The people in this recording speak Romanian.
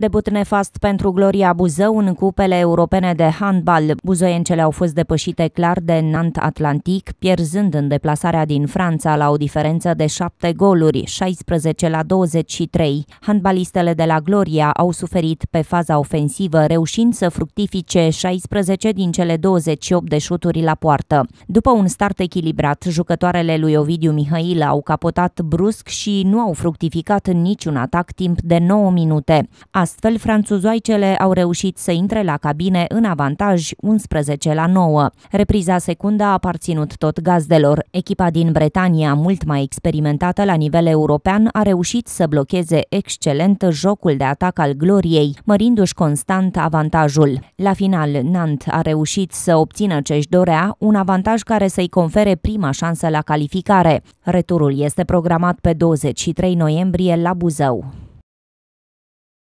Debut nefast pentru Gloria Buzău în cupele europene de handbal. Buzoiencele au fost depășite clar de Nant Atlantic, pierzând în deplasarea din Franța la o diferență de 7 goluri, 16 la 23. Handbalistele de la Gloria au suferit pe faza ofensivă, reușind să fructifice 16 din cele 28 de șuturi la poartă. După un start echilibrat, jucătoarele lui Ovidiu Mihail au capotat brusc și nu au fructificat niciun atac timp de 9 minute. Astfel, franțuzoicele au reușit să intre la cabine în avantaj 11 la 9. Repriza secundă a aparținut tot gazdelor. Echipa din Bretania, mult mai experimentată la nivel european, a reușit să blocheze excelent jocul de atac al gloriei, mărindu-și constant avantajul. La final, Nant a reușit să obțină ce-și dorea, un avantaj care să-i confere prima șansă la calificare. Returul este programat pe 23 noiembrie la Buzău.